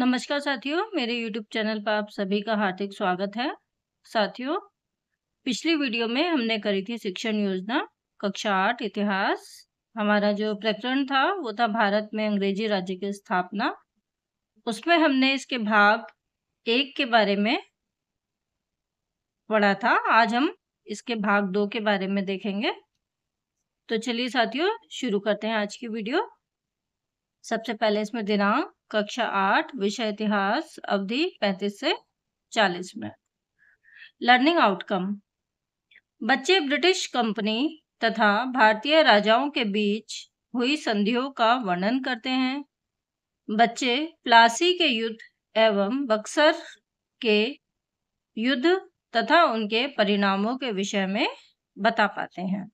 नमस्कार साथियों मेरे YouTube चैनल पर आप सभी का हार्दिक स्वागत है साथियों पिछली वीडियो में हमने करी थी शिक्षण योजना कक्षा आठ इतिहास हमारा जो प्रकरण था वो था भारत में अंग्रेजी राज्य की स्थापना उसमें हमने इसके भाग एक के बारे में पढ़ा था आज हम इसके भाग दो के बारे में देखेंगे तो चलिए साथियों शुरू करते हैं आज की वीडियो सबसे पहले इसमें दिनांक कक्षा आठ विषय इतिहास अवधि पैंतीस से चालीस में लर्निंग आउटकम बच्चे ब्रिटिश कंपनी तथा भारतीय राजाओं के बीच हुई संधियों का वर्णन करते हैं बच्चे प्लासी के युद्ध एवं बक्सर के युद्ध तथा उनके परिणामों के विषय में बता पाते हैं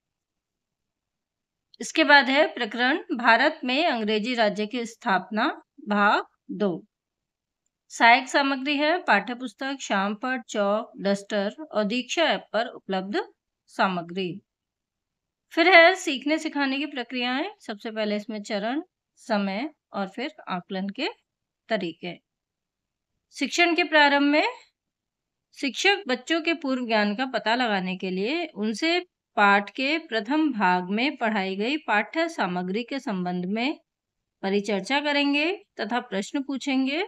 इसके बाद है प्रकरण भारत में अंग्रेजी राज्य की स्थापना भाग दो सहायक सामग्री है पाठ्य पुस्तक श्याम पर चौक डस्टर और दीक्षा ऐप पर उपलब्ध सामग्री फिर है सीखने सिखाने की प्रक्रियाएं सबसे पहले इसमें चरण समय और फिर आकलन के तरीके शिक्षण के प्रारंभ में शिक्षक बच्चों के पूर्व ज्ञान का पता लगाने के लिए उनसे पाठ के प्रथम भाग में पढ़ाई गई पाठ्य सामग्री के संबंध में परिचर्चा करेंगे तथा प्रश्न पूछेंगे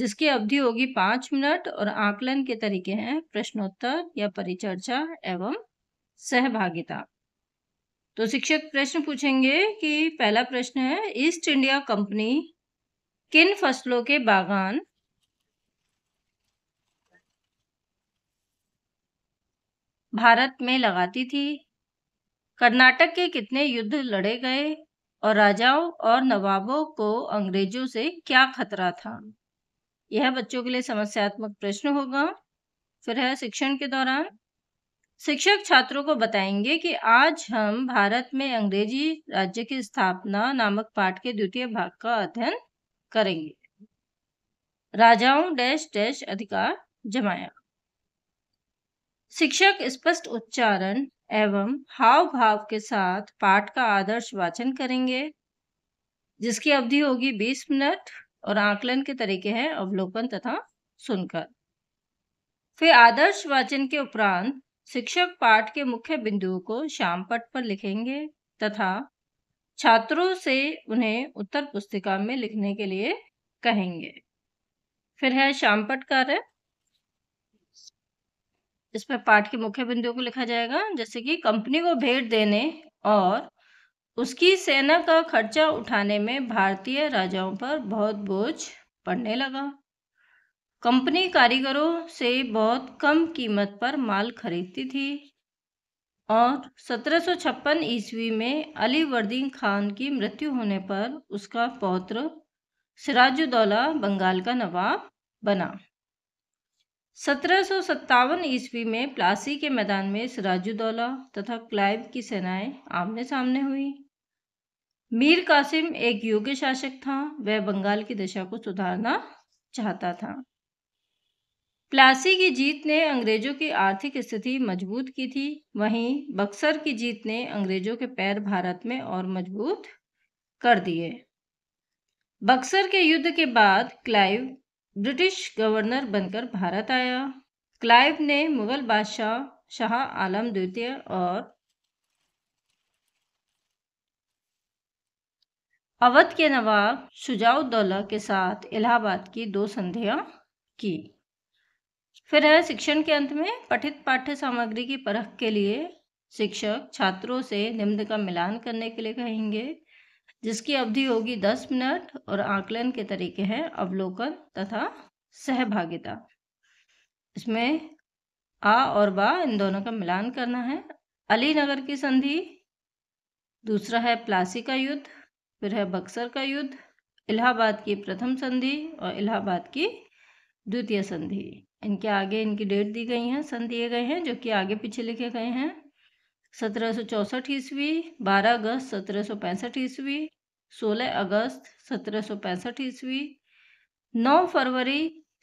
जिसकी अवधि होगी पाँच मिनट और आकलन के तरीके हैं प्रश्नोत्तर या परिचर्चा एवं सहभागिता तो शिक्षक प्रश्न पूछेंगे कि पहला प्रश्न है ईस्ट इंडिया कंपनी किन फसलों के बागान भारत में लगाती थी कर्नाटक के कितने युद्ध लड़े गए और राजाओं और नवाबों को अंग्रेजों से क्या खतरा था यह बच्चों के लिए समस्यात्मक प्रश्न होगा फिर है शिक्षण के दौरान शिक्षक छात्रों को बताएंगे कि आज हम भारत में अंग्रेजी राज्य की स्थापना नामक पाठ के द्वितीय भाग का अध्ययन करेंगे राजाओं डैश डैश अधिकार जमाया शिक्षक स्पष्ट उच्चारण एवं हाव भाव के साथ पाठ का आदर्श वाचन करेंगे जिसकी अवधि होगी 20 मिनट और आकलन के तरीके हैं अवलोकन तथा सुनकर फिर आदर्श वाचन के उपरांत शिक्षक पाठ के मुख्य बिंदुओं को श्याम पट पर लिखेंगे तथा छात्रों से उन्हें उत्तर पुस्तिका में लिखने के लिए कहेंगे फिर है श्यामपट कार्य पर पाठ के मुख्य बिंदुओं को लिखा जाएगा जैसे कि कंपनी को भेंट देने और उसकी सेना का खर्चा उठाने में भारतीय राजाओं पर बहुत बोझ पड़ने लगा कंपनी कारीगरों से बहुत कम कीमत पर माल खरीदती थी और 1756 ईस्वी में अली वर्दीन खान की मृत्यु होने पर उसका पौत्र सिराजुद्दौला बंगाल का नवाब बना सत्रह ईस्वी में प्लासी के मैदान में सराजुद्दौला तथा क्लाइव की सेनाएं आमने सामने हुई मीर कासिम एक योग्य शासक था वह बंगाल की दशा को सुधारना चाहता था प्लासी की जीत ने अंग्रेजों की आर्थिक स्थिति मजबूत की थी वहीं बक्सर की जीत ने अंग्रेजों के पैर भारत में और मजबूत कर दिए बक्सर के युद्ध के बाद क्लाइव ब्रिटिश गवर्नर बनकर भारत आया क्लाइव ने मुगल बादशाह शाह आलम द्वितीय और अवध के नवाब शुजाउद्दौला के साथ इलाहाबाद की दो संधियां की फिर है शिक्षण के अंत में पठित पाठ्य सामग्री की परख के लिए शिक्षक छात्रों से निम्न का मिलान करने के लिए कहेंगे जिसकी अवधि होगी दस मिनट और आकलन के तरीके हैं अवलोकन तथा सहभागिता इसमें आ और बा इन दोनों का मिलान करना है अली नगर की संधि दूसरा है प्लासी का युद्ध फिर है बक्सर का युद्ध इलाहाबाद की प्रथम संधि और इलाहाबाद की द्वितीय संधि इनके आगे इनकी डेट दी गई हैं संधि दिए गए हैं जो कि आगे पीछे लिखे गए हैं सत्रह सौ चौंसठ ईस्वी बारह अगस्त सत्रह सौ पैंसठ ईस्वी सोलह अगस्त सत्रह सौ पैंसठ ईस्वी नौ फरवरी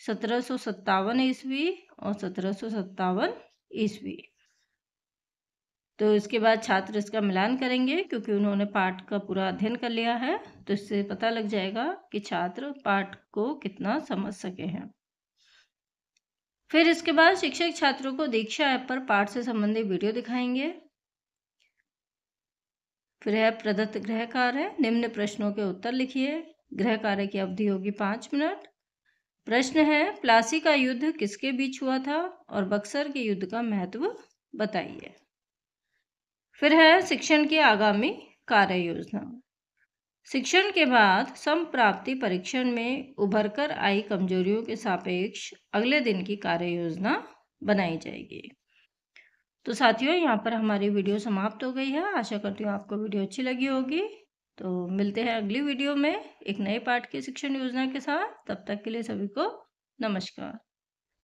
सत्रह सौ सत्तावन ईस्वी और सत्रह सौ सत्तावन ईस्वी तो इसके बाद छात्र इसका मिलान करेंगे क्योंकि उन्होंने पाठ का पूरा अध्ययन कर लिया है तो इससे पता लग जाएगा कि छात्र पाठ को कितना समझ सके हैं फिर इसके बाद शिक्षक छात्रों को दीक्षा ऐप पर पाठ से संबंधित वीडियो दिखाएंगे फिर है प्रदत्त ग्रह कार्य निम्न प्रश्नों के उत्तर लिखिए ग्रह कार्य की अवधि होगी पाँच मिनट प्रश्न है प्लासी का युद्ध किसके बीच हुआ था और बक्सर के युद्ध का महत्व बताइए फिर है शिक्षण की आगामी कार्य योजना शिक्षण के बाद संप्राप्ति परीक्षण में उभर कर आई कमजोरियों के सापेक्ष अगले दिन की कार्य योजना बनाई जाएगी तो साथियों यहाँ पर हमारी वीडियो समाप्त हो गई है आशा करती हूँ आपको वीडियो अच्छी लगी होगी तो मिलते हैं अगली वीडियो में एक नए पाठ की शिक्षण योजना के साथ तब तक के लिए सभी को नमस्कार